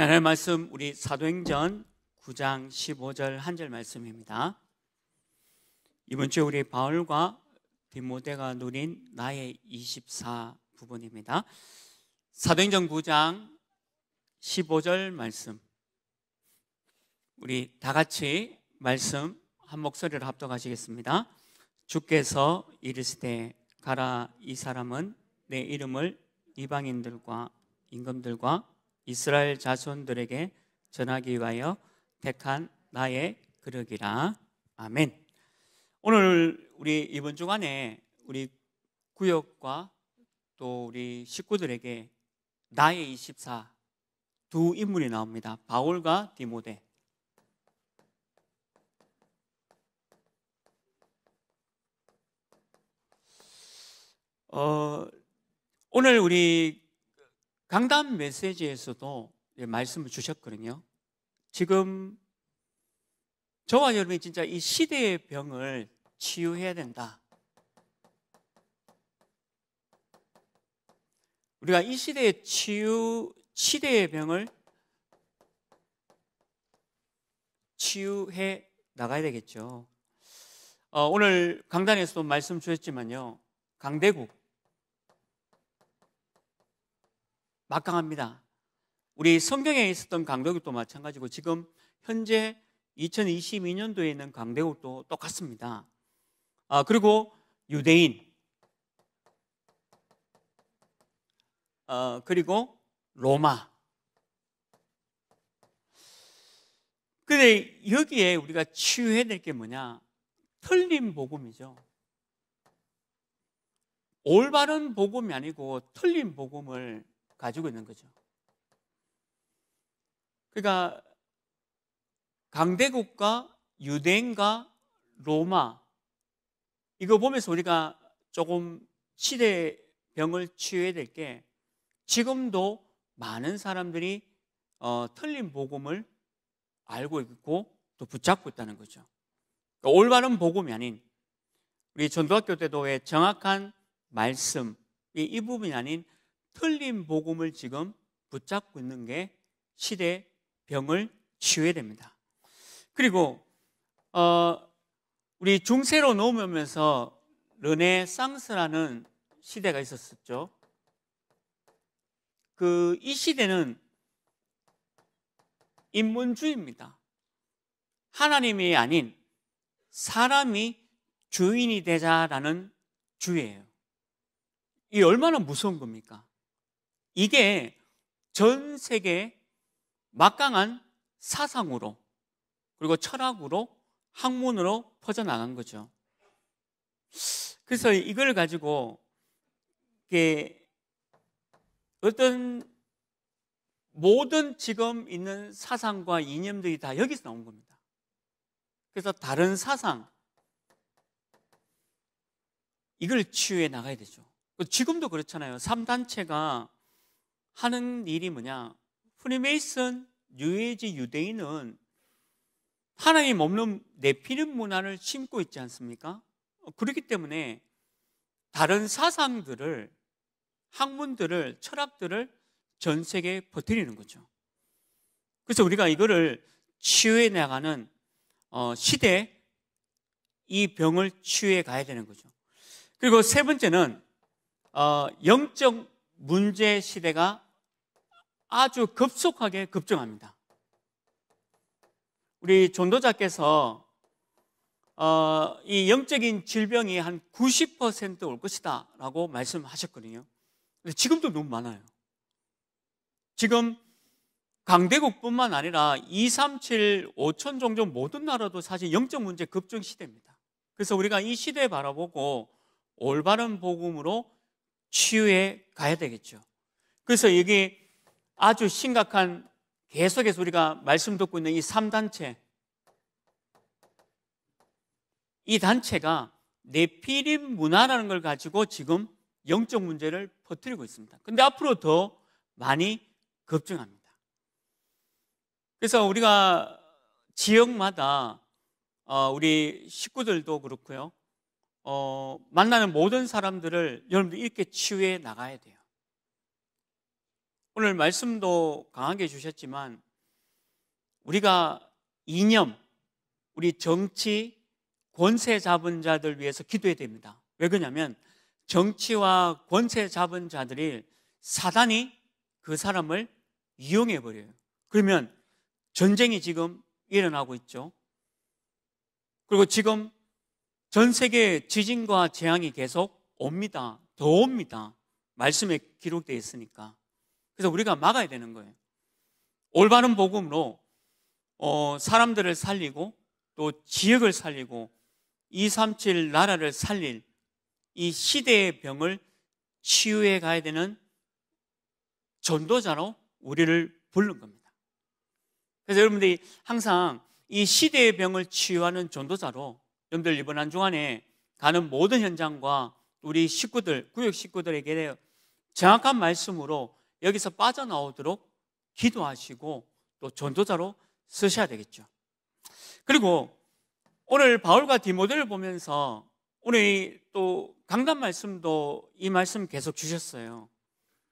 하나님 말씀 우리 사도행전 9장 15절 한절 말씀입니다. 이번 주 우리 바울과 디모데가 누린 나의 24 부분입니다. 사도행전 9장 15절 말씀. 우리 다 같이 말씀 한 목소리로 합독하시겠습니다. 주께서 이르시되 가라 이 사람은 내 이름을 이방인들과 임금들과 이스라엘 자손들에게 전하기 위하여 택한 나의 그릇이라. 아멘. 오늘 우리 이번 주간에 우리 구역과 또 우리 식구들에게 나의 24 두 인물이 나옵니다. 바울과 디모데. 어, 오늘 우리 강단 메시지에서도 예, 말씀을 주셨거든요. 지금 저와 여러분이 진짜 이 시대의 병을 치유해야 된다. 우리가 이 시대의 치유, 시대의 병을 치유해 나가야 되겠죠. 어, 오늘 강단에서도 말씀 주셨지만요. 강대국, 막강합니다. 우리 성경에 있었던 강대국도 마찬가지고 지금 현재 2022년도에 있는 강대국도 똑같습니다. 아, 그리고 유대인, 어, 그리고 로마. 근데 여기에 우리가 치유해야 될 게 뭐냐? 틀린 복음이죠. 올바른 복음이 아니고 틀린 복음을 가지고 있는 거죠. 그러니까 강대국과 유대인과 로마 이거 보면서 우리가 조금 시대 병을 치유해야 될 게 지금도 많은 사람들이 어, 틀린 복음을 알고 있고 또 붙잡고 있다는 거죠. 그러니까 올바른 복음이 아닌 우리 전도학교 때도 왜 정확한 말씀 이 부분이 아닌 틀린 복음을 지금 붙잡고 있는 게 시대 병을 치유해야 됩니다. 그리고 어, 우리 중세로 넘으면서 르네상스라는 시대가 있었었죠. 그 이 시대는 인문주의입니다. 하나님이 아닌 사람이 주인이 되자라는 주의예요. 이 얼마나 무서운 겁니까? 이게 전 세계 막강한 사상으로 그리고 철학으로 학문으로 퍼져나간 거죠. 그래서 이걸 가지고 어떤 모든 지금 있는 사상과 이념들이 다 여기서 나온 겁니다. 그래서 다른 사상 이걸 치유해 나가야 되죠. 지금도 그렇잖아요. 3단체가 하는 일이 뭐냐? 프리메이슨 유해지 유대인은 하나님 몸론 내피는 문화를 심고 있지 않습니까? 그렇기 때문에 다른 사상들을 학문들을 철학들을 전 세계에 퍼뜨리는 거죠. 그래서 우리가 이거를 치유해 나가는 어, 시대 이 병을 치유해 가야 되는 거죠. 그리고 세 번째는 어, 영적 문제 시대가 아주 급속하게 급증합니다. 우리 전도자께서 어, 이 영적인 질병이 한 90%올 것이다 라고 말씀하셨거든요. 근데 지금도 너무 많아요. 지금 강대국뿐만 아니라 2, 3, 7, 5천 종족 모든 나라도 사실 영적 문제 급증 시대입니다. 그래서 우리가 이 시대 바라보고 올바른 복음으로 치유해 가야 되겠죠. 그래서 여기 아주 심각한 계속해서 우리가 말씀 듣고 있는 이 3단체 이 단체가 내피림 문화라는 걸 가지고 지금 영적 문제를 퍼뜨리고 있습니다. 근데 앞으로 더 많이 급증합니다. 그래서 우리가 지역마다 어, 우리 식구들도 그렇고요. 어, 만나는 모든 사람들을 여러분들 이렇게 치유해 나가야 돼요. 오늘 말씀도 강하게 주셨지만 우리가 이념, 우리 정치, 권세 잡은 자들 위해서 기도해야 됩니다. 왜 그러냐면 정치와 권세 잡은 자들이 사단이 그 사람을 이용해 버려요. 그러면 전쟁이 지금 일어나고 있죠. 그리고 지금 전 세계 지진과 재앙이 계속 옵니다. 더 옵니다. 말씀에 기록되어 있으니까. 그래서 우리가 막아야 되는 거예요. 올바른 복음으로 어, 사람들을 살리고 또 지역을 살리고 237 나라를 살릴 이 시대의 병을 치유해 가야 되는 전도자로 우리를 부른 겁니다. 그래서 여러분들이 항상 이 시대의 병을 치유하는 전도자로 여러분들 이번 한 주간에 가는 모든 현장과 우리 식구들, 구역 식구들에게 정확한 말씀으로 여기서 빠져나오도록 기도하시고 또 전도자로 쓰셔야 되겠죠. 그리고 오늘 바울과 디모델을 보면서 오늘 또 강단 말씀도 이 말씀 계속 주셨어요.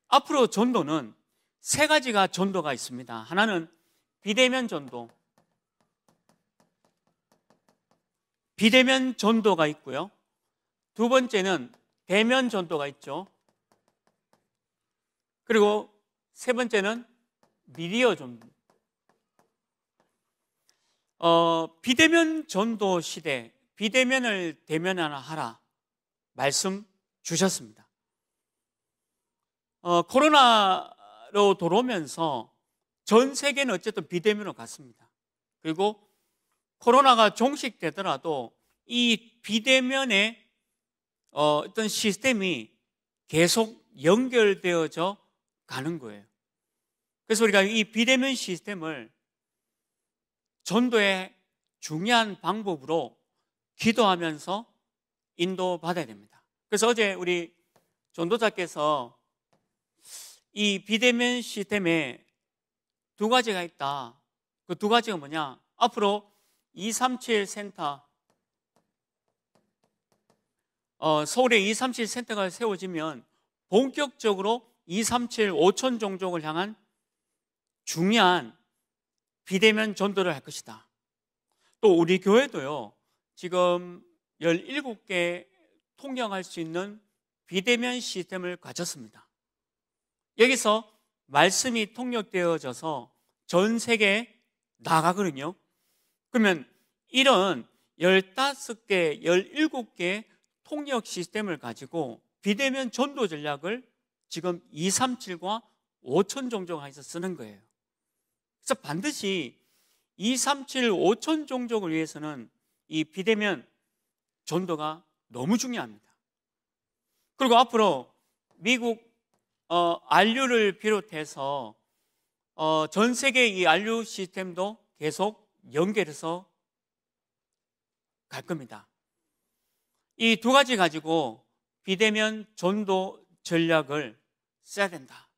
앞으로 전도는 세 가지가 전도가 있습니다. 하나는 비대면 전도. 비대면 전도가 있고요. 두 번째는 대면 전도가 있죠. 그리고 세 번째는 미디어 전부. 어, 비대면 전도 시대, 비대면을 대면하라 말씀 주셨습니다. 어, 코로나로 돌아오면서 전 세계는 어쨌든 비대면으로 갔습니다. 그리고 코로나가 종식되더라도 이 비대면의 어, 어떤 시스템이 계속 연결되어져 가는 거예요. 그래서 우리가 이 비대면 시스템을 전도의 중요한 방법으로 기도하면서 인도받아야 됩니다. 그래서 어제 우리 전도자께서 이 비대면 시스템에 두 가지가 있다. 그 두 가지가 뭐냐? 앞으로 237 센터, 어, 서울에 237 센터가 세워지면 본격적으로 237, 5천 종족을 향한 중요한 비대면 전도를 할 것이다. 또 우리 교회도요, 지금 17개 통역할 수 있는 비대면 시스템을 가졌습니다. 여기서 말씀이 통역되어져서 전 세계에 나가거든요. 그러면 이런 15개, 17개 통역 시스템을 가지고 비대면 전도 전략을 지금 237과 5천 종족에서 쓰는 거예요. 그래서 반드시 237, 5천 종족을 위해서는 이 비대면 전도가 너무 중요합니다. 그리고 앞으로 미국 어, 안류를 비롯해서 어, 전 세계 이 안류 시스템도 계속 연결해서 갈 겁니다. 이 두 가지 가지고 비대면 전도 전략을 써야 된다.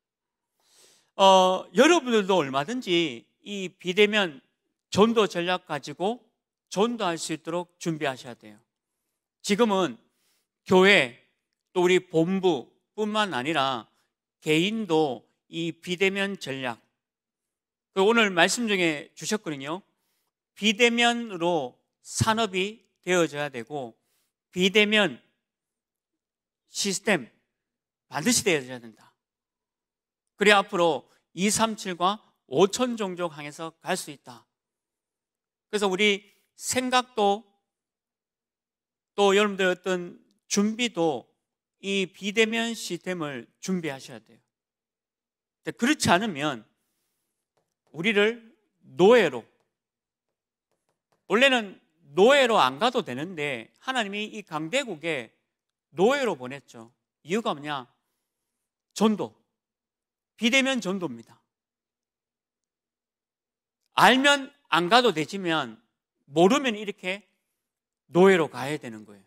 어, 여러분들도 얼마든지 이 비대면 전도 전략 가지고 전도할 수 있도록 준비하셔야 돼요. 지금은 교회 또 우리 본부뿐만 아니라 개인도 이 비대면 전략 그 오늘 말씀 중에 주셨거든요. 비대면으로 산업이 되어져야 되고 비대면 시스템 반드시 되어야 된다. 그래 앞으로 237과 5천 종족 향해서 갈 수 있다. 그래서 우리 생각도 또 여러분들 어떤 준비도 이 비대면 시스템을 준비하셔야 돼요. 그렇지 않으면 우리를 노예로 원래는 노예로 안 가도 되는데 하나님이 이 강대국에 노예로 보냈죠. 이유가 뭐냐? 전도. 비대면 전도입니다. 알면 안 가도 되지만 모르면 이렇게 노예로 가야 되는 거예요.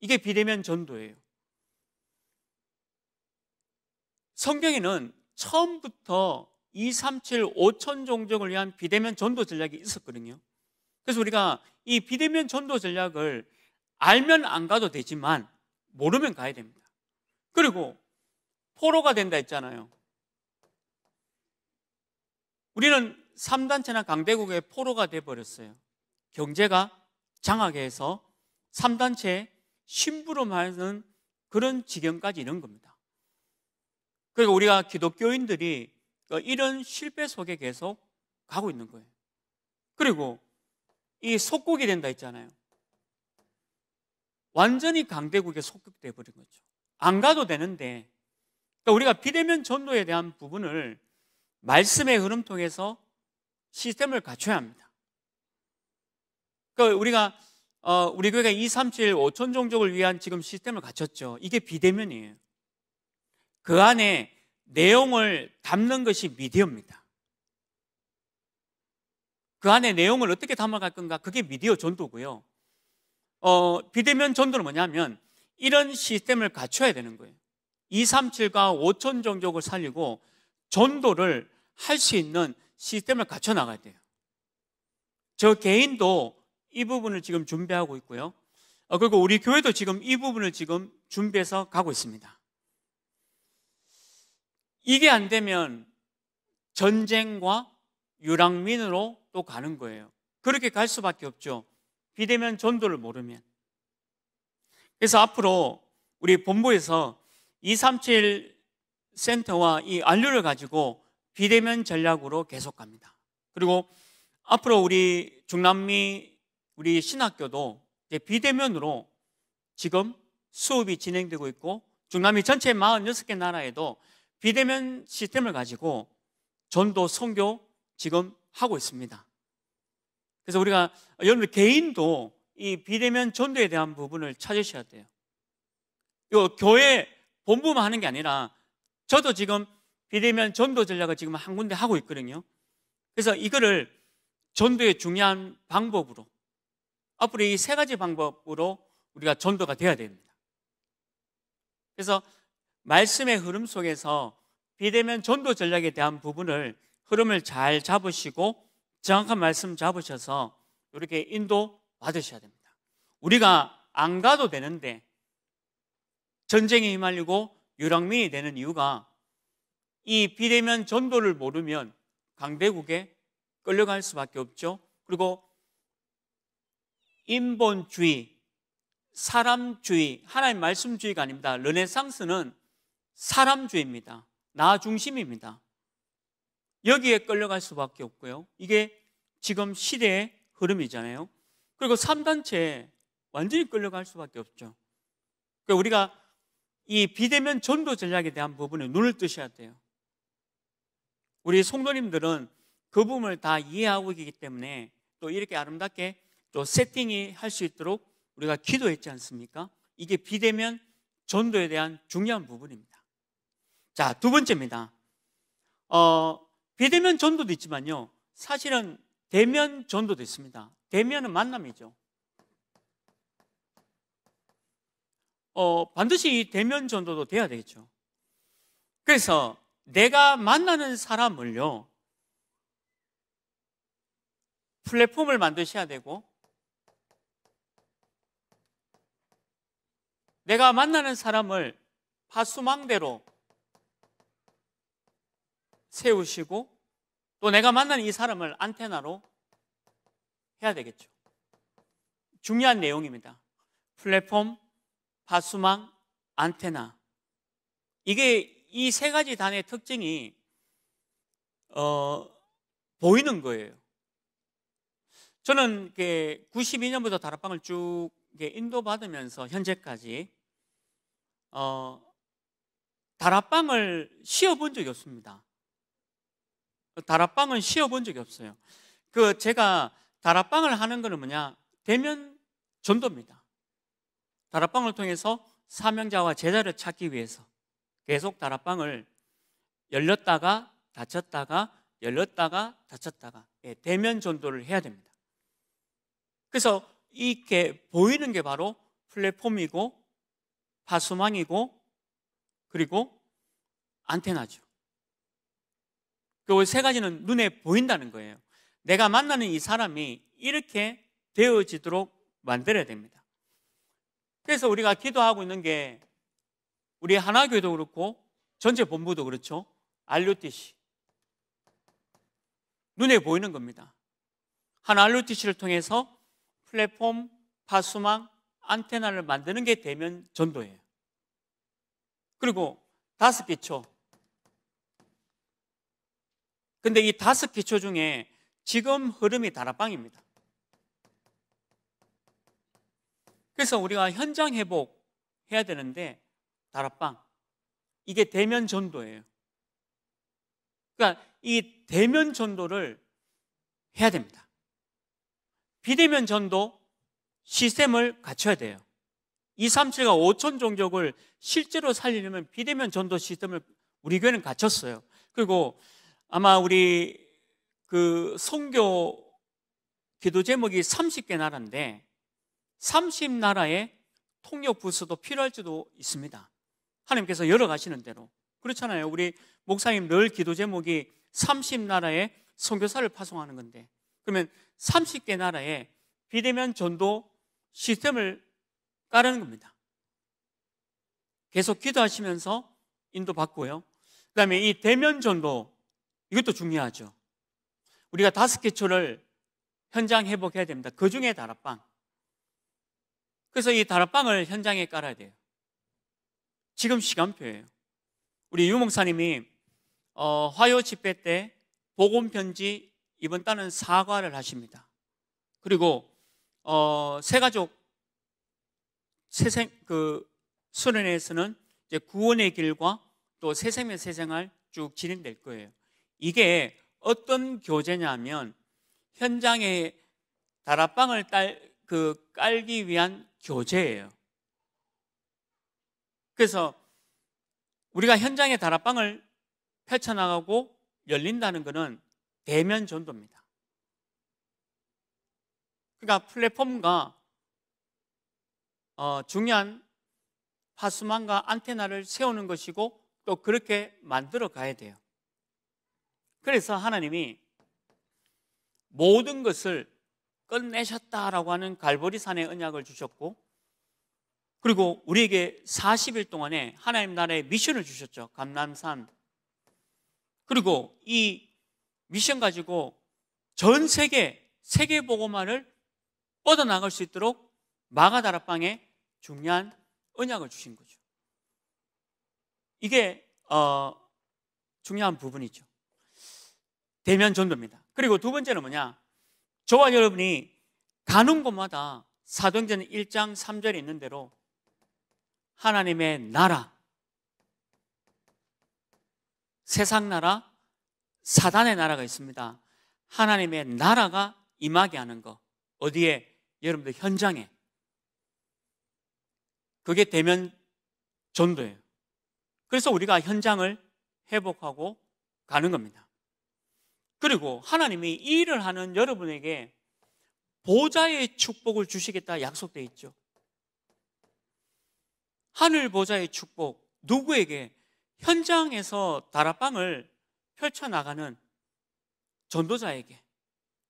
이게 비대면 전도예요. 성경에는 처음부터 2, 3, 7, 5천 종족을 위한 비대면 전도 전략이 있었거든요. 그래서 우리가 이 비대면 전도 전략을 알면 안 가도 되지만 모르면 가야 됩니다. 그리고 포로가 된다 했잖아요. 우리는 3단체나 강대국의 포로가 돼버렸어요. 경제가 장악 해서 3단체에 심부름하는 그런 지경까지 이른 겁니다. 그러니까 우리가 기독교인들이 이런 실패 속에 계속 가고 있는 거예요. 그리고 이 속국이 된다 했잖아요. 완전히 강대국에 속국돼 버린 거죠. 안 가도 되는데 그러니까 우리가 비대면 전도에 대한 부분을 말씀의 흐름 통해서 시스템을 갖춰야 합니다. 그러니까 우리가 어, 우리 교회가 237 5천 종족을 위한 지금 시스템을 갖췄죠. 이게 비대면이에요. 그 안에 내용을 담는 것이 미디어입니다. 그 안에 내용을 어떻게 담아갈 건가? 그게 미디어 전도고요. 어, 비대면 전도는 뭐냐면 이런 시스템을 갖춰야 되는 거예요. 237과 5천 종족을 살리고 전도를 할 수 있는 시스템을 갖춰 나가야 돼요. 저 개인도 이 부분을 지금 준비하고 있고요. 어, 그리고 우리 교회도 지금 이 부분을 지금 준비해서 가고 있습니다. 이게 안 되면 전쟁과 유랑민으로 또 가는 거예요. 그렇게 갈 수밖에 없죠. 비대면 전도를 모르면. 그래서 앞으로 우리 본부에서 237 센터와 이 안료를 가지고 비대면 전략으로 계속 갑니다. 그리고 앞으로 우리 중남미 우리 신학교도 비대면으로 지금 수업이 진행되고 있고 중남미 전체 46개 나라에도 비대면 시스템을 가지고 전도 선교 지금 하고 있습니다. 그래서 우리가 여러분 개인도 이 비대면 전도에 대한 부분을 찾으셔야 돼요. 이 교회 본부만 하는 게 아니라 저도 지금 비대면 전도 전략을 지금 한 군데 하고 있거든요. 그래서 이거를 전도의 중요한 방법으로 앞으로 이 세 가지 방법으로 우리가 전도가 돼야 됩니다. 그래서 말씀의 흐름 속에서 비대면 전도 전략에 대한 부분을 흐름을 잘 잡으시고 정확한 말씀 잡으셔서 이렇게 인도 받으셔야 됩니다. 우리가 안 가도 되는데 전쟁에 휘말리고 유랑민이 되는 이유가 이 비대면 전도를 모르면 강대국에 끌려갈 수밖에 없죠. 그리고 인본주의, 사람주의, 하나님 말씀주의가 아닙니다. 르네상스는 사람주의입니다. 나 중심입니다. 여기에 끌려갈 수밖에 없고요. 이게 지금 시대의 흐름이잖아요. 그리고 3단체에 완전히 끌려갈 수밖에 없죠. 그러니까 우리가 이 비대면 전도 전략에 대한 부분에 눈을 뜨셔야 돼요. 우리 성도님들은그 부분을 다 이해하고 있기 때문에 또 이렇게 아름답게 또 세팅이 할 수 있도록 우리가 기도했지 않습니까? 이게 비대면 전도에 대한 중요한 부분입니다. 자, 두 번째입니다. 어, 비대면 전도도 있지만요. 사실은 대면 전도도 있습니다. 대면은 만남이죠. 어, 반드시 대면 전도도 돼야 되겠죠. 그래서 내가 만나는 사람을요, 플랫폼을 만드셔야 되고, 내가 만나는 사람을 파수망대로 세우시고, 또 내가 만나는 이 사람을 안테나로 해야 되겠죠. 중요한 내용입니다. 플랫폼, 파수망, 안테나. 이게 이 세 가지 단의 특징이 어, 보이는 거예요. 저는 92년부터 다락방을 쭉 인도받으면서 현재까지 어, 다락방을 쉬어본 적이 없습니다. 다락방은 쉬어본 적이 없어요. 그 제가 다락방을 하는 거는 뭐냐? 대면 전도입니다. 다락방을 통해서 사명자와 제자를 찾기 위해서 계속 다락방을 열렸다가 닫혔다가 열렸다가 닫혔다가 예, 대면 전도를 해야 됩니다. 그래서 이게 보이는 게 바로 플랫폼이고 파수망이고 그리고 안테나죠. 그 세 가지는 눈에 보인다는 거예요. 내가 만나는 이 사람이 이렇게 되어지도록 만들어야 됩니다. 그래서 우리가 기도하고 있는 게 우리 하나교도 그렇고 전체 본부도 그렇죠. 알루티시. 눈에 보이는 겁니다. 하나 알루티시를 통해서 플랫폼, 파수망, 안테나를 만드는 게되면 전도예요. 그리고 다섯 기초. 근데 이 다섯 기초 중에 지금 흐름이 다락방입니다. 그래서 우리가 현장 회복 해야 되는데 다락방 이게 대면 전도예요. 그러니까 이 대면 전도를 해야 됩니다. 비대면 전도 시스템을 갖춰야 돼요. 237과 5천 종족을 실제로 살리려면 비대면 전도 시스템을 우리 교회는 갖췄어요. 그리고 아마 우리 그 성교 기도 제목이 30개 나라인데 30나라의 통역 부서도 필요할지도 있습니다. 하나님께서 열어가시는 대로. 그렇잖아요. 우리 목사님 늘 기도 제목이 30나라에 선교사를 파송하는 건데 그러면 30개 나라에 비대면 전도 시스템을 까는 겁니다. 계속 기도하시면서 인도받고요. 그 다음에 이 대면 전도, 이것도 중요하죠. 우리가 다섯 개초를 현장 회복해야 됩니다. 그 중에 다락방. 그래서 이 다락방을 현장에 깔아야 돼요. 지금 시간표예요. 우리 유목사님이 어, 화요 집회 때 복음 편지 이번 달은 사과를 하십니다. 그리고 어, 새가족 새생 그 수련회에서는 이제 구원의 길과 또 새생의 새생활 쭉 진행될 거예요. 이게 어떤 교재냐면 현장에 다락방을 딸, 그 깔기 위한 교제예요. 그래서 우리가 현장에 다락방을 펼쳐나가고 열린다는 것은 대면 전도입니다. 그러니까 플랫폼과 어, 중요한 파수망과 안테나를 세우는 것이고 또 그렇게 만들어 가야 돼요. 그래서 하나님이 모든 것을 끝내셨다라고 하는 갈보리산의 은약을 주셨고 그리고 우리에게 40일 동안에 하나님 나라의 미션을 주셨죠. 감남산. 그리고 이 미션 가지고 전 세계 세계 보고만을 뻗어 나갈 수 있도록 마가다라 빵에 중요한 은약을 주신 거죠. 이게 어, 중요한 부분이죠. 대면 전도입니다. 그리고 두 번째는 뭐냐? 저와 여러분이 가는 곳마다 사도행전 1장 3절에 있는 대로 하나님의 나라, 세상 나라, 사단의 나라가 있습니다. 하나님의 나라가 임하게 하는 거. 어디에? 여러분들 현장에. 그게 되면 전도예요. 그래서 우리가 현장을 회복하고 가는 겁니다. 그리고 하나님이 일을 하는 여러분에게 보좌의 축복을 주시겠다 약속되어 있죠. 하늘 보좌의 축복, 누구에게 현장에서 다락방을 펼쳐나가는 전도자에게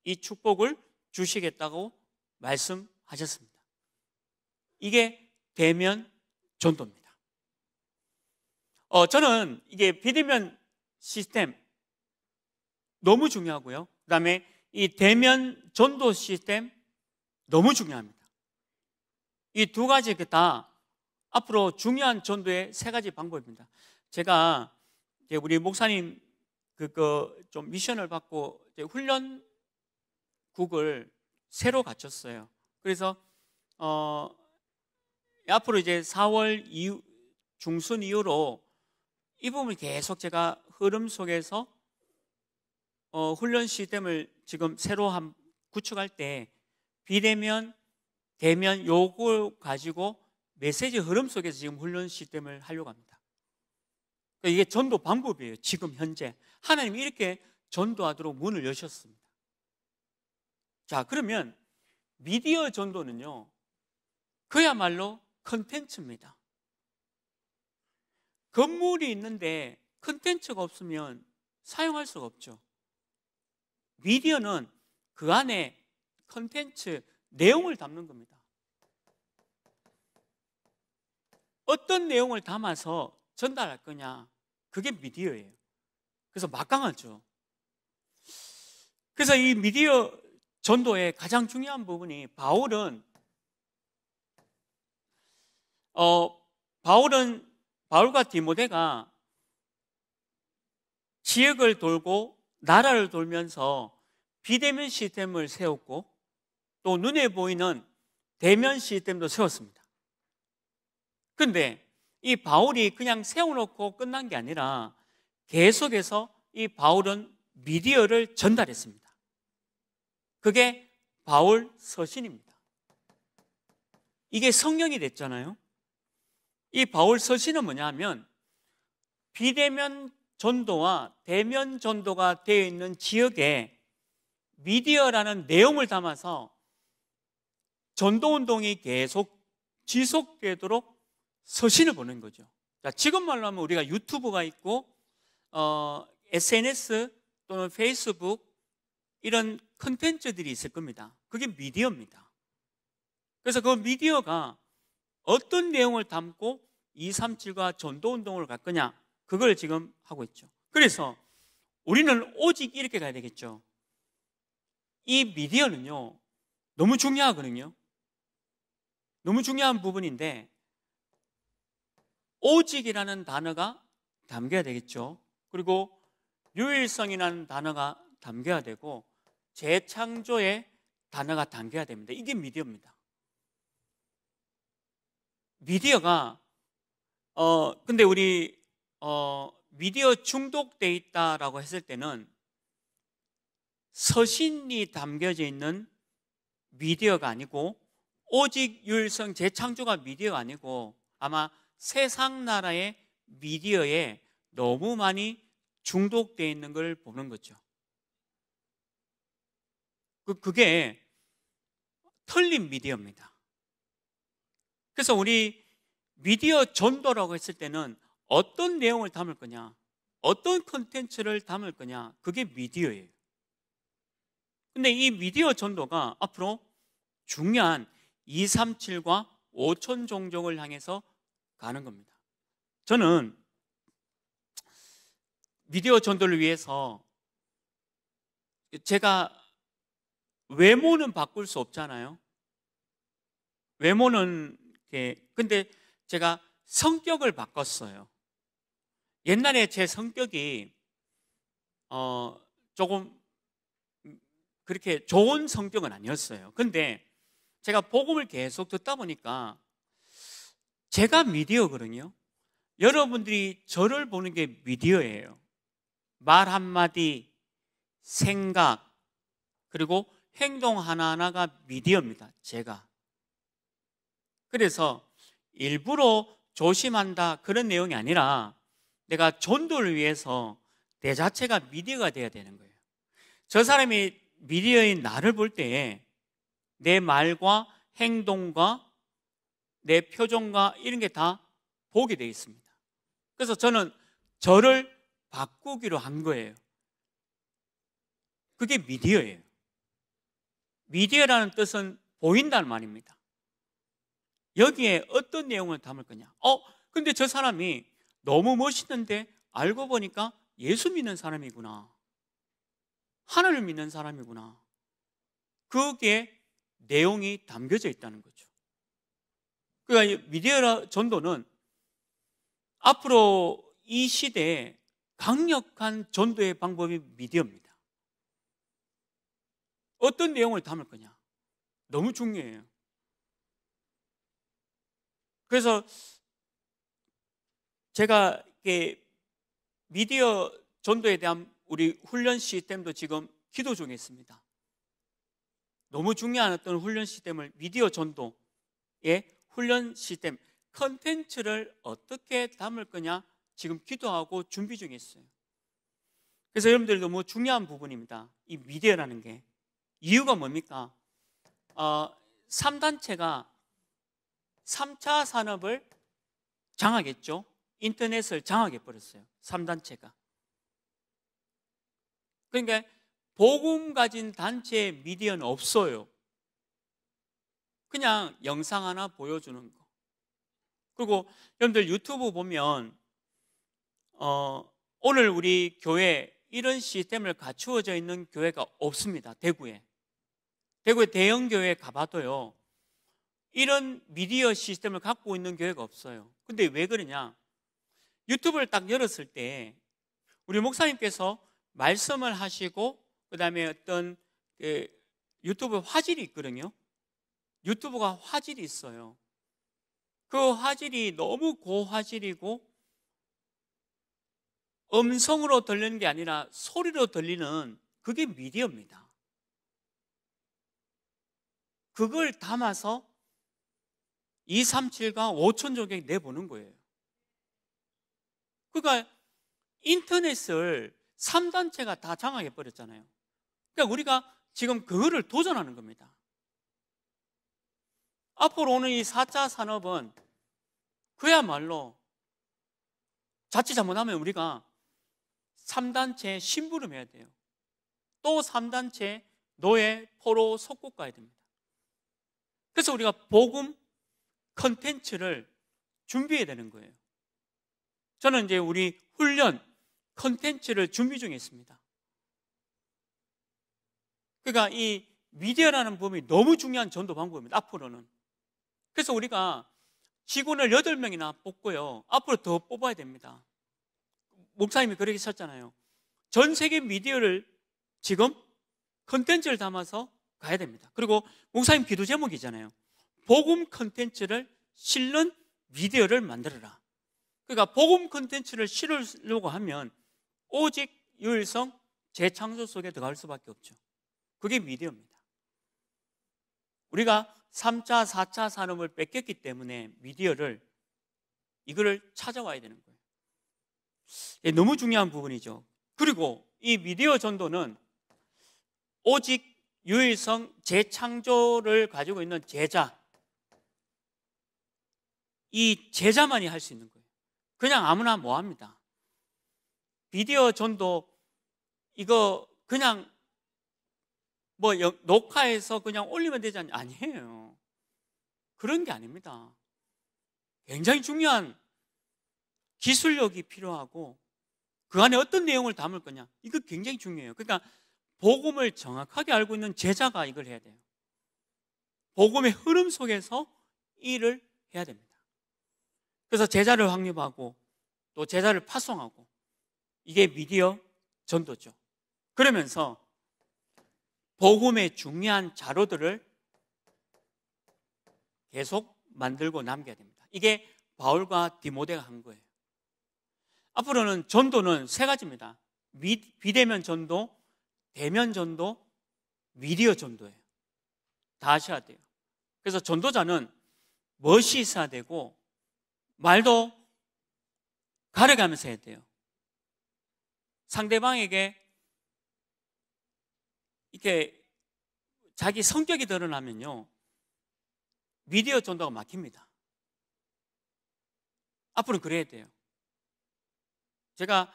이 축복을 주시겠다고 말씀하셨습니다. 이게 대면 전도입니다. 어, 저는 이게 비대면 시스템, 너무 중요하고요. 그 다음에 이 대면 전도 시스템 너무 중요합니다. 이 두 가지 그 다 앞으로 중요한 전도의 세 가지 방법입니다. 제가 우리 목사님 그거 그 좀 미션을 받고 훈련국을 새로 갖췄어요. 그래서 어 앞으로 이제 4월 이후, 중순 이후로 이 부분을 계속 제가 흐름 속에서 어, 훈련 시스템을 지금 새로 한, 구축할 때 비대면, 대면 요걸 가지고 메시지 흐름 속에서 지금 훈련 시스템을 하려고 합니다. 그러니까 이게 전도 방법이에요. 지금 현재 하나님이 이렇게 전도하도록 문을 여셨습니다. 자, 그러면 미디어 전도는요. 그야말로 컨텐츠입니다. 건물이 있는데 컨텐츠가 없으면 사용할 수가 없죠. 미디어는 그 안에 컨텐츠, 내용을 담는 겁니다. 어떤 내용을 담아서 전달할 거냐. 그게 미디어예요. 그래서 막강하죠. 그래서 이 미디어 전도의 가장 중요한 부분이 바울은 어, 바울은 바울과 디모데가 지역을 돌고 나라를 돌면서 비대면 시스템을 세웠고 또 눈에 보이는 대면 시스템도 세웠습니다. 근데 이 바울이 그냥 세워놓고 끝난 게 아니라 계속해서 이 바울은 미디어를 전달했습니다. 그게 바울 서신입니다. 이게 성령이 됐잖아요. 이 바울 서신은 뭐냐 하면 비대면 전도와 대면 전도가 되어 있는 지역에 미디어라는 내용을 담아서 전도 운동이 계속 지속되도록 서신을 보낸 거죠. 자, 지금 말로 하면 우리가 유튜브가 있고 어, SNS 또는 페이스북 이런 컨텐츠들이 있을 겁니다. 그게 미디어입니다. 그래서 그 미디어가 어떤 내용을 담고 237과 전도 운동을 갈 거냐? 그걸 지금 하고 있죠. 그래서 우리는 오직 이렇게 가야 되겠죠. 이 미디어는요, 너무 중요하거든요. 너무 중요한 부분인데, 오직이라는 단어가 담겨야 되겠죠. 그리고 유일성이라는 단어가 담겨야 되고, 재창조의 단어가 담겨야 됩니다. 이게 미디어입니다. 미디어가, 어, 근데 우리 어, 미디어 중독되어 있다라고 했을 때는 서신이 담겨져 있는 미디어가 아니고 오직 유일성 재창조가 미디어가 아니고 아마 세상 나라의 미디어에 너무 많이 중독되어 있는 걸 보는 거죠. 그, 그게 틀린 미디어입니다. 그래서 우리 미디어 전도라고 했을 때는 어떤 내용을 담을 거냐, 어떤 컨텐츠를 담을 거냐, 그게 미디어예요. 근데 이 미디어 전도가 앞으로 중요한 237과 5천 종족을 향해서 가는 겁니다. 저는 미디어 전도를 위해서 제가 외모는 바꿀 수 없잖아요. 외모는 이렇게 근데 제가 성격을 바꿨어요. 옛날에 제 성격이 어, 조금 그렇게 좋은 성격은 아니었어요. 근데 제가 복음을 계속 듣다 보니까 제가 미디어거든요. 여러분들이 저를 보는 게 미디어예요. 말 한마디, 생각, 그리고 행동 하나하나가 미디어입니다. 제가. 그래서 일부러 조심한다 그런 내용이 아니라 내가 전도를 위해서 내 자체가 미디어가 돼야 되는 거예요. 저 사람이 미디어인 나를 볼 때에 내 말과 행동과 내 표정과 이런 게 다 보게 되어 있습니다. 그래서 저는 저를 바꾸기로 한 거예요. 그게 미디어예요. 미디어라는 뜻은 보인다는 말입니다. 여기에 어떤 내용을 담을 거냐? 어, 근데 저 사람이 너무 멋있는데 알고 보니까 예수 믿는 사람이구나. 하늘을 믿는 사람이구나. 그게 내용이 담겨져 있다는 거죠. 그러니까 미디어 전도는 앞으로 이 시대에 강력한 전도의 방법이 미디어입니다. 어떤 내용을 담을 거냐? 너무 중요해요. 그래서 제가 이게 미디어 전도에 대한 우리 훈련 시스템도 지금 기도 중에 있습니다. 너무 중요했던 훈련 시스템을 미디어 전도의 훈련 시스템 컨텐츠를 어떻게 담을 거냐 지금 기도하고 준비 중에 있어요. 그래서 여러분들 너무 중요한 부분입니다. 이 미디어라는 게 이유가 뭡니까? 어, 3단체가 3차 산업을 장하겠죠. 인터넷을 장악해 버렸어요. 3단체가. 그러니까 복음 가진 단체의 미디어는 없어요. 그냥 영상 하나 보여주는 거. 그리고 여러분들 유튜브 보면 어, 오늘 우리 교회 이런 시스템을 갖추어져 있는 교회가 없습니다. 대구에. 대구에 대형 교회 가봐도요. 이런 미디어 시스템을 갖고 있는 교회가 없어요. 근데 왜 그러냐? 유튜브를 딱 열었을 때 우리 목사님께서 말씀을 하시고 그 다음에 어떤 그 유튜브 화질이 있거든요. 유튜브가 화질이 있어요. 그 화질이 너무 고화질이고 음성으로 들리는 게 아니라 소리로 들리는 그게 미디어입니다. 그걸 담아서 237과 5천 조객 내보는 거예요. 그러니까 인터넷을 3단체가 다 장악해 버렸잖아요. 그러니까 우리가 지금 그거를 도전하는 겁니다. 앞으로 오는 이 4차 산업은 그야말로 자칫 잘못하면 우리가 3단체 심부름해야 돼요. 또 3단체 노예, 포로, 속국 가야 됩니다. 그래서 우리가 복음 컨텐츠를 준비해야 되는 거예요. 저는 이제 우리 훈련 컨텐츠를 준비 중에 있습니다. 그러니까 이 미디어라는 범위 너무 중요한 전도 방법입니다. 앞으로는. 그래서 우리가 직원을 8명이나 뽑고요. 앞으로 더 뽑아야 됩니다. 목사님이 그렇게 썼잖아요. 전 세계 미디어를 지금 컨텐츠를 담아서 가야 됩니다. 그리고 목사님 기도 제목이잖아요. 복음 컨텐츠를 실는 미디어를 만들어라. 그러니까 복음 컨텐츠를 실으려고 하면 오직 유일성 재창조 속에 들어갈 수밖에 없죠. 그게 미디어입니다. 우리가 3차, 4차 산업을 뺏겼기 때문에 미디어를 이거를 찾아와야 되는 거예요. 너무 중요한 부분이죠. 그리고 이 미디어 전도는 오직 유일성 재창조를 가지고 있는 제자, 이 제자만이 할 수 있는 거예요. 그냥 아무나 뭐 합니다. 비디오 전도 이거 그냥 뭐 녹화해서 그냥 올리면 되지 않냐? 아니에요. 그런 게 아닙니다. 굉장히 중요한 기술력이 필요하고 그 안에 어떤 내용을 담을 거냐. 이거 굉장히 중요해요. 그러니까 복음을 정확하게 알고 있는 제자가 이걸 해야 돼요. 복음의 흐름 속에서 일을 해야 됩니다. 그래서 제자를 확립하고 또 제자를 파송하고 이게 미디어 전도죠. 그러면서 복음의 중요한 자료들을 계속 만들고 남겨야 됩니다. 이게 바울과 디모데가 한 거예요. 앞으로는 전도는 세 가지입니다. 미, 비대면 전도, 대면 전도, 미디어 전도예요. 다 하셔야 돼요. 그래서 전도자는 멋이 있어야 되고 말도 가려가면서 해야 돼요. 상대방에게 이렇게 자기 성격이 드러나면요. 미디어 존도가 막힙니다. 앞으로 그래야 돼요. 제가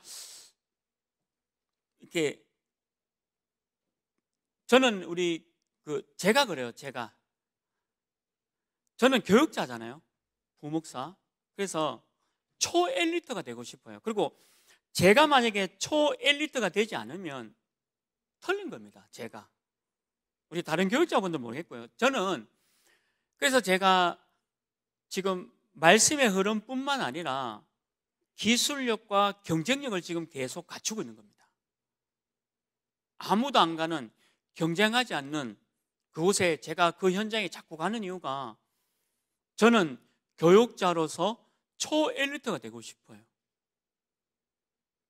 이렇게 저는 우리 그 제가 그래요. 제가 저는 교육자잖아요. 부목사. 그래서 초엘리트가 되고 싶어요. 그리고 제가 만약에 초엘리트가 되지 않으면 털린 겁니다. 제가. 우리 다른 교육자분들 모르겠고요. 저는 그래서 제가 지금 말씀의 흐름뿐만 아니라 기술력과 경쟁력을 지금 계속 갖추고 있는 겁니다. 아무도 안 가는 경쟁하지 않는 그곳에 제가 그 현장에 자꾸 가는 이유가 저는 교육자로서 초엘리트가 되고 싶어요.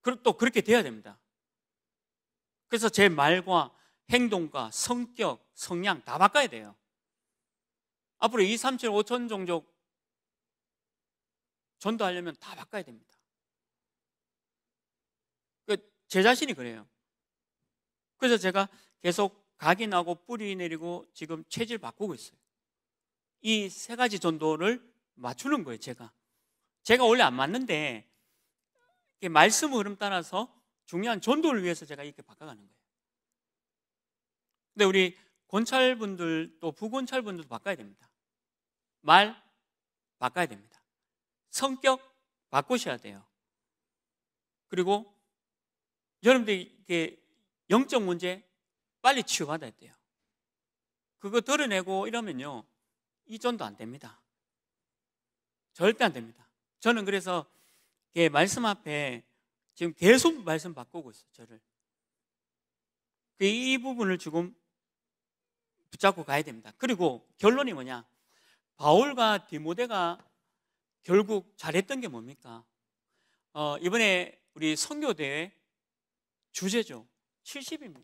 그럼 또 그렇게 돼야 됩니다. 그래서 제 말과 행동과 성격, 성향 다 바꿔야 돼요. 앞으로 2, 3, 7, 5천 종족 전도하려면 다 바꿔야 됩니다. 그, 제 자신이 그래요. 그래서 제가 계속 각이 나고 뿌리 내리고 지금 체질 바꾸고 있어요. 이 세 가지 전도를 맞추는 거예요, 제가. 제가 원래 안 맞는데 말씀 흐름 따라서 중요한 전도를 위해서 제가 이렇게 바꿔가는 거예요. 근데 우리 권찰분들 또 부권찰분들도 바꿔야 됩니다. 말 바꿔야 됩니다. 성격 바꾸셔야 돼요. 그리고 여러분들 이게 영적 문제 빨리 치유받아야 돼요. 그거 드러내고 이러면요. 이전도 안 됩니다. 절대 안 됩니다. 저는 그래서 말씀 앞에 지금 계속 말씀 바꾸고 있어요, 저를. 그 이 부분을 지금 붙잡고 가야 됩니다. 그리고 결론이 뭐냐? 바울과 디모데가 결국 잘했던 게 뭡니까? 어, 이번에 우리 성교대회 주제죠. 70입니다.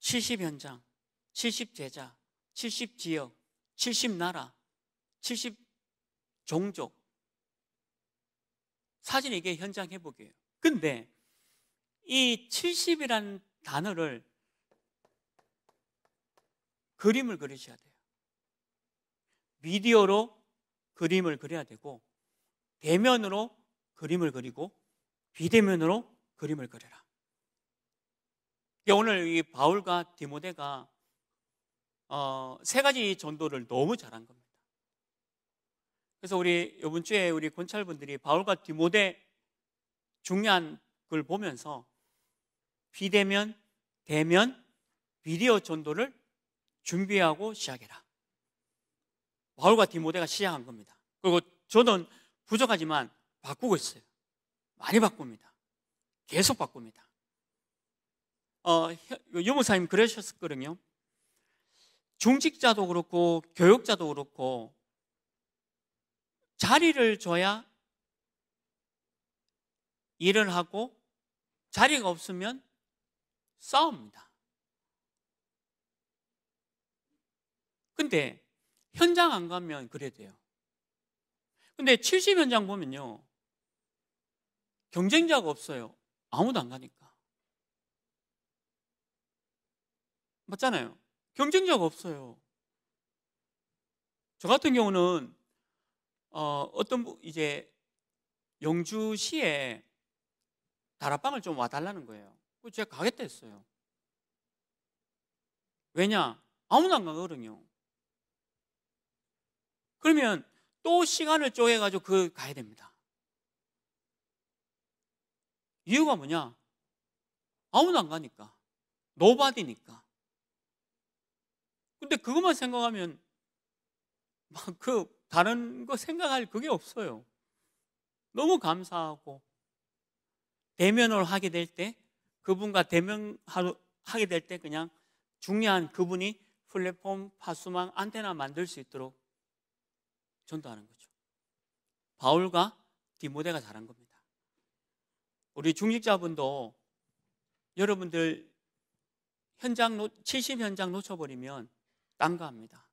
70 현장, 70 제자, 70 지역, 70나라, 70 종족. 사진 이게 현장 회복이에요. 근데 이 70이라는 단어를 그림을 그리셔야 돼요. 미디어로 그림을 그려야 되고, 대면으로 그림을 그리고, 비대면으로 그림을 그려라. 그러니까 오늘 이 바울과 디모데가 어, 세 가지 전도를 너무 잘한 겁니다. 그래서 우리 이번 주에 우리 권찰분들이 바울과 디모데 중요한 걸 보면서 비대면, 대면, 비디오 전도를 준비하고 시작해라. 바울과 디모데가 시작한 겁니다. 그리고 저는 부족하지만 바꾸고 있어요. 많이 바꿉니다. 계속 바꿉니다. 어, 유목사님 그러셨거든요. 중직자도 그렇고 교육자도 그렇고 자리를 줘야 일을 하고 자리가 없으면 싸웁니다. 근데 현장 안 가면 그래 돼요. 근데 70 현장 보면요. 경쟁자가 없어요. 아무도 안 가니까. 맞잖아요. 경쟁자가 없어요. 저 같은 경우는 어, 어떤 이제 영주시에 다락방을 좀 와달라는 거예요. 그 제가 가겠다 했어요. 왜냐? 아무나 안 가거든요. 그러면 또 시간을 쪼개가지고 그 가야 됩니다. 이유가 뭐냐? 아무나 안 가니까. 노바디니까. 근데 그것만 생각하면 막그 다른 거 생각할 그게 없어요. 너무 감사하고 대면을 하게 될 때 그분과 대면하게 될 때 그냥 중요한 그분이 플랫폼 파수망 안테나 만들 수 있도록 전도하는 거죠. 바울과 디모데가 잘한 겁니다. 우리 중직자분도 여러분들 현장 70 현장 놓쳐버리면 딴가합니다.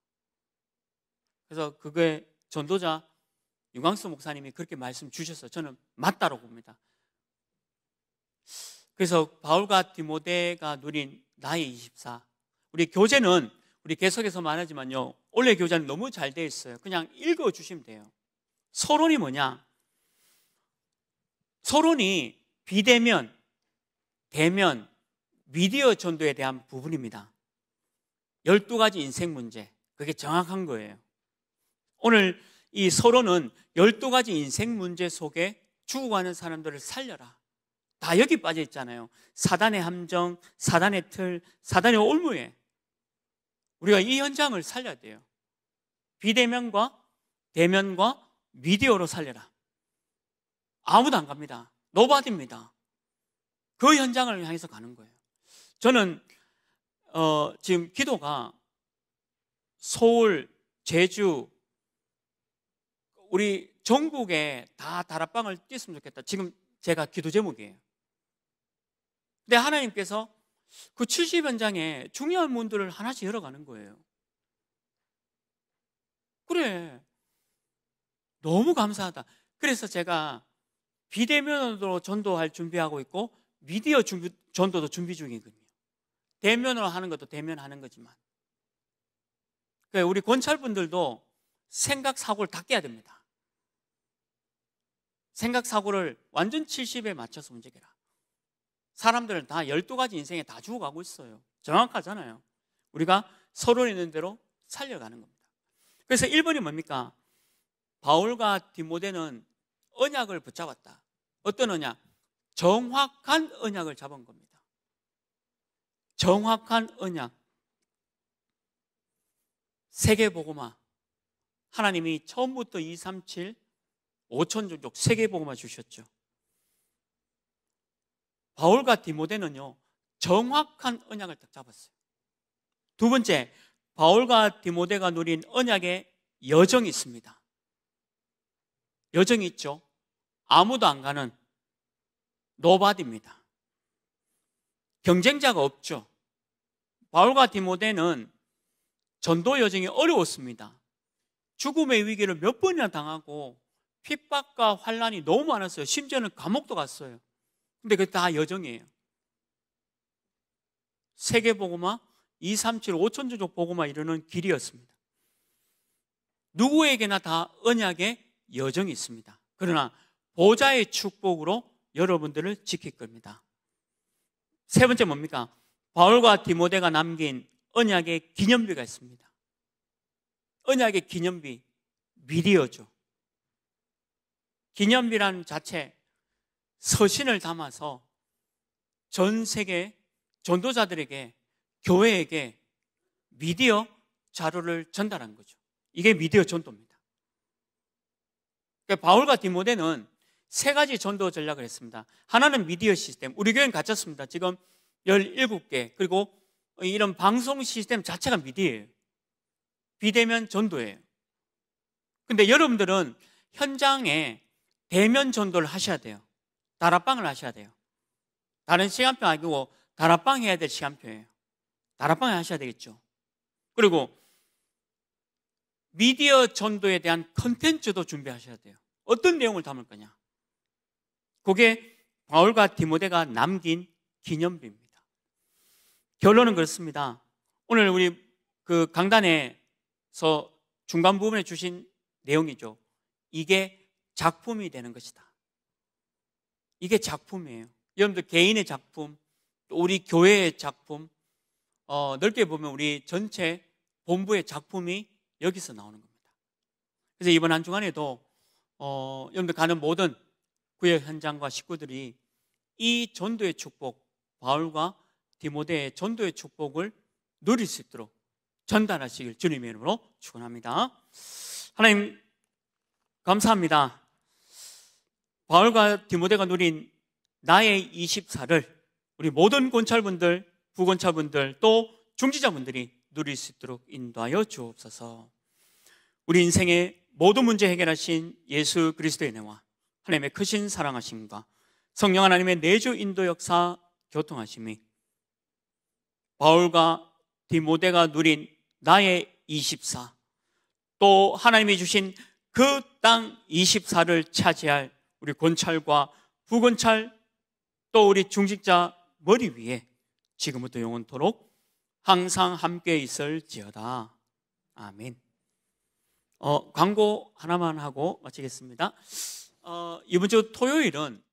그래서 그게 전도자 유광수 목사님이 그렇게 말씀 주셨어요. 저는 맞다고 봅니다. 그래서 바울과 디모데가 누린 나의 24. 우리 교재는 우리 계속해서 말하지만요. 원래 교재는 너무 잘 되어 있어요. 그냥 읽어 주시면 돼요. 서론이 뭐냐? 서론이 비대면, 대면, 미디어 전도에 대한 부분입니다. 12가지 인생 문제. 그게 정확한 거예요. 오늘 이 서론은 12가지 인생 문제 속에 죽어가는 사람들을 살려라. 다 여기 빠져 있잖아요. 사단의 함정, 사단의 틀, 사단의 올무에 우리가 이 현장을 살려야 돼요. 비대면과 대면과 미디어로 살려라. 아무도 안 갑니다. 노바디입니다. 그 현장을 향해서 가는 거예요. 저는 어, 지금 기도가 서울, 제주, 우리 전국에 다 다락방을 뛰었으면 좋겠다. 지금 제가 기도 제목이에요. 근데 하나님께서 그 70현장에 중요한 문들을 하나씩 열어가는 거예요. 그래. 너무 감사하다. 그래서 제가 비대면으로 전도할 준비하고 있고 미디어 준비, 전도도 준비 중이거든요. 대면으로 하는 것도 대면하는 거지만 그러니까 우리 권찰분들도 생각 사고를 닦여야 됩니다. 생각 사고를 완전 70에 맞춰서 움직여라. 사람들은 다 12가지 인생에 다 죽어가고 있어요. 정확하잖아요. 우리가 서로 있는 대로 살려가는 겁니다. 그래서 1번이 뭡니까? 바울과 디모데는 언약을 붙잡았다. 어떤 언약? 정확한 언약을 잡은 겁니다. 정확한 언약, 세계보고마, 하나님이 처음부터 2, 3, 7, 5천 종족 세계보고마 주셨죠. 바울과 디모데는요, 정확한 언약을 딱 잡았어요. 두 번째, 바울과 디모데가 누린 언약의 여정이 있습니다. 여정이 있죠. 아무도 안 가는 노바디입니다. 경쟁자가 없죠. 바울과 디모데는 전도 여정이 어려웠습니다. 죽음의 위기를 몇 번이나 당하고 핍박과 환란이 너무 많았어요. 심지어는 감옥도 갔어요. 근데 그게 다 여정이에요. 세계보고마 2, 3, 7, 5천 조족 보고마 이르는 길이었습니다. 누구에게나 다 언약의 여정이 있습니다. 그러나 보좌의 축복으로 여러분들을 지킬 겁니다. 세 번째 뭡니까? 바울과 디모데가 남긴 언약의 기념비가 있습니다. 언약의 기념비, 미디어죠. 기념비란 자체, 서신을 담아서 전 세계 전도자들에게, 교회에게 미디어 자료를 전달한 거죠. 이게 미디어 전도입니다. 그러니까 바울과 디모데는 세 가지 전도 전략을 했습니다. 하나는 미디어 시스템. 우리 교회는 갖췄습니다. 지금 17개 그리고 이런 방송 시스템 자체가 미디예요. 어 비대면 전도예요. 근데 여러분들은 현장에 대면 전도를 하셔야 돼요. 다락방을 하셔야 돼요. 다른 시간표 아니고 다락방 해야 될 시간표예요. 다락방을 하셔야 되겠죠. 그리고 미디어 전도에 대한 컨텐츠도 준비하셔야 돼요. 어떤 내용을 담을 거냐. 그게 바울과 디모데가 남긴 기념비입니다. 결론은 그렇습니다. 오늘 우리 그 강단에서 중간 부분에 주신 내용이죠. 이게 작품이 되는 것이다. 이게 작품이에요. 여러분들 개인의 작품, 우리 교회의 작품, 어, 넓게 보면 우리 전체 본부의 작품이 여기서 나오는 겁니다. 그래서 이번 한 주간에도 어, 여러분들 가는 모든 구역 현장과 식구들이 이 전도의 축복, 바울과 디모데의 전도의 축복을 누릴 수 있도록 전달하시길 주님의 이름으로 축원합니다. 하나님 감사합니다. 바울과 디모데가 누린 나의 24를 우리 모든 권찰분들, 부권찰분들 또 중지자분들이 누릴 수 있도록 인도하여 주옵소서. 우리 인생의 모든 문제 해결하신 예수 그리스도의 은혜와 하나님의 크신 사랑하심과 성령 하나님의 내주 인도 역사 교통하심이 바울과 디모데가 누린 나의 24, 또 하나님이 주신 그 땅 24를 차지할 우리 권찰과 부권찰, 또 우리 중직자 머리 위에 지금부터 영원토록 항상 함께 있을지어다. 아멘. 어, 광고 하나만 하고 마치겠습니다. 어, 이번 주 토요일은